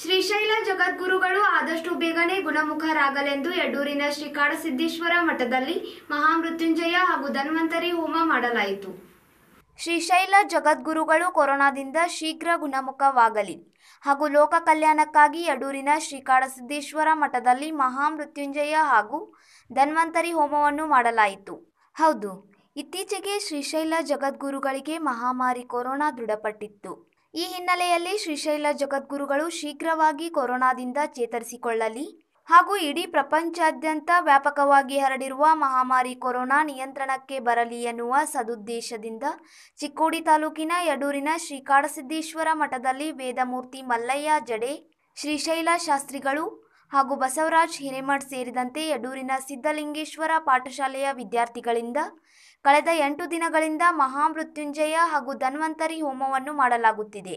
ಶ್ರೀಶೈಲ ಜಗದ್ಗುರುಗಳು ಆದಷ್ಟು ಬೇಗನೆ ಗುಣಮುಖರಾಗಲೆಂದು ಯಡೂರಿನ ಶ್ರೀ ಕಾಡಸಿದ್ದೇಶ್ವರ ಮಠದಲ್ಲಿ ಮಹಾಮೃತ್ಯುಂಜಯ ಹಾಗೂ ಧನ್ವಂತರಿ ಹೋಮ ಮಾಡಲಾಯಿತು ಶ್ರೀಶೈಲ ಜಗದ್ಗುರುಗಳು ಕೊರೋನಾದಿಂದ ಶೀಘ್ರ ಗುಣಮುಖವಾಗಲಿ ಹಾಗೂ ಲೋಕ ಕಲ್ಯಾಣಕ್ಕಾಗಿ ಯಡೂರಿನ ಶ್ರೀ ಸಿದ್ದೇಶ್ವರ ಮಠದಲ್ಲಿ ಮಹಾಮೃತ್ಯುಂಜಯ ಹಾಗೂ ಧನ್ವಂತರಿ ಹೋಮವನ್ನು ಮಾಡಲಾಯಿತು ಹೌದು ಇತ್ತೀಚೆಗೆ ಶ್ರೀಶೈಲ ಜಗದ್ಗುರುಗಳಿಗೆ ಮಹಾಮಾರಿ ಕೊರೋನಾ ದೃಢಪಟ್ಟಿತ್ತು ಈ ಹಿನ್ನೆಲೆಯಲ್ಲಿ ಶ್ರೀಶೈಲ ಜಗದ್ಗುರುಗಳು ಶೀಘ್ರವಾಗಿ ಕೊರೋನಾದಿಂದ ಚೇತರಿಸಿಕೊಳ್ಳಲಿ ಹಾಗೂ ಇಡೀ ಪ್ರಪಂಚಾದ್ಯಂತ ವ್ಯಾಪಕವಾಗಿ ಹರಡಿರುವ ಮಹಾಮಾರಿ ಕೊರೋನಾ ನಿಯಂತ್ರಣಕ್ಕೆ ಬರಲಿ ಎನ್ನುವ ಸದುದ್ದೇಶದಿಂದ ಚಿಕ್ಕೋಡಿ ತಾಲೂಕಿನ ಯಡೂರಿನ ಶ್ರೀ ಕಾಡಸಿದ್ದೇಶ್ವರ ಮಠದಲ್ಲಿ ವೇದಮೂರ್ತಿ ಮಲ್ಲಯ್ಯ ಜಡೆ ಶ್ರೀಶೈಲ ಶಾಸ್ತ್ರಿಗಳು ಹಾಗೂ ಬಸವರಾಜ್ ಹಿರೇಮಠ್ ಸೇರಿದಂತೆ ಯಡೂರಿನ ಸಿದ್ದಲಿಂಗೇಶ್ವರ ಪಾಠಶಾಲೆಯ ವಿದ್ಯಾರ್ಥಿಗಳಿಂದ ಕಳೆದ ಎಂಟು ದಿನಗಳಿಂದ ಮಹಾಮೃತ್ಯುಂಜಯ ಹಾಗೂ ಧನ್ವಂತರಿ ಹೋಮವನ್ನು ಮಾಡಲಾಗುತ್ತಿದೆ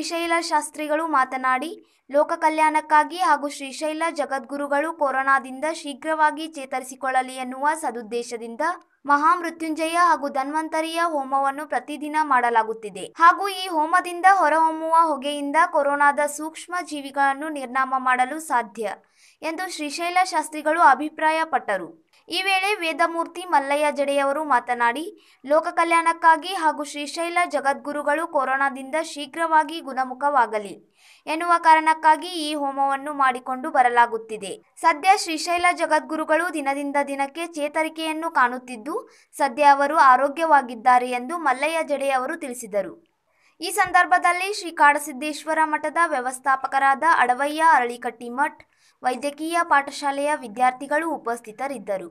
ಶ್ರೀಶೈಲ ಶಾಸ್ತ್ರಿಗಳು ಮಾತನಾಡಿ ಲೋಕ ಕಲ್ಯಾಣಕ್ಕಾಗಿ ಹಾಗೂ ಶ್ರೀಶೈಲ ಜಗದ್ಗುರುಗಳು ಕೊರೋನಾದಿಂದ ಶೀಘ್ರವಾಗಿ ಚೇತರಿಸಿಕೊಳ್ಳಲಿ ಎನ್ನುವ ಸದುದ್ದೇಶದಿಂದ ಮಹಾಮೃತ್ಯುಂಜಯ ಹಾಗೂ ಧನ್ವಂತರಿಯ ಹೋಮವನ್ನು ಪ್ರತಿದಿನ ಮಾಡಲಾಗುತ್ತಿದೆ ಹಾಗೂ ಈ ಹೋಮದಿಂದ ಹೊರಹೊಮ್ಮುವ ಹೊಗೆಯಿಂದ ಕೊರೋನಾದ ಸೂಕ್ಷ್ಮ ಜೀವಿಗಳನ್ನು ನಿರ್ನಾಮ ಮಾಡಲು ಸಾಧ್ಯ ಎಂದು ಶ್ರೀಶೈಲ ಶಾಸ್ತ್ರಿಗಳು ಅಭಿಪ್ರಾಯಪಟ್ಟರು ಈ ವೇಳೆ ವೇದಮೂರ್ತಿ ಮಲ್ಲಯ್ಯ ಜಡೆಯವರು ಮಾತನಾಡಿ ಲೋಕ ಕಲ್ಯಾಣಕ್ಕಾಗಿ ಹಾಗೂ ಶ್ರೀಶೈಲ ಜಗದ್ಗುರುಗಳು ಕೊರೋನಾದಿಂದ ಶೀಘ್ರವಾಗಿ ಗುಣಮುಖವಾಗಲಿ ಎನ್ನುವ ಕಾರಣಕ್ಕಾಗಿ ಈ ಹೋಮವನ್ನು ಮಾಡಿಕೊಂಡು ಬರಲಾಗುತ್ತಿದೆ ಸದ್ಯ ಶ್ರೀಶೈಲ ಜಗದ್ಗುರುಗಳು ದಿನದಿಂದ ದಿನಕ್ಕೆ ಚೇತರಿಕೆಯನ್ನು ಕಾಣುತ್ತಿದ್ದು ಸದ್ಯ ಅವರು ಆರೋಗ್ಯವಾಗಿದ್ದಾರೆ ಎಂದು ಮಲ್ಲಯ್ಯ ಜಡೆಯವರು ತಿಳಿಸಿದರು ಈ ಸಂದರ್ಭದಲ್ಲಿ ಶ್ರೀ ಕಾಡಸಿದ್ದೇಶ್ವರ ಮಠದ ವ್ಯವಸ್ಥಾಪಕರಾದ ಅಡವಯ್ಯ ಅರಳಿಕಟ್ಟಿಮಠ್ ವೈದ್ಯಕೀಯ ಪಾಠಶಾಲೆಯ ವಿದ್ಯಾರ್ಥಿಗಳು ಉಪಸ್ಥಿತರಿದ್ದರು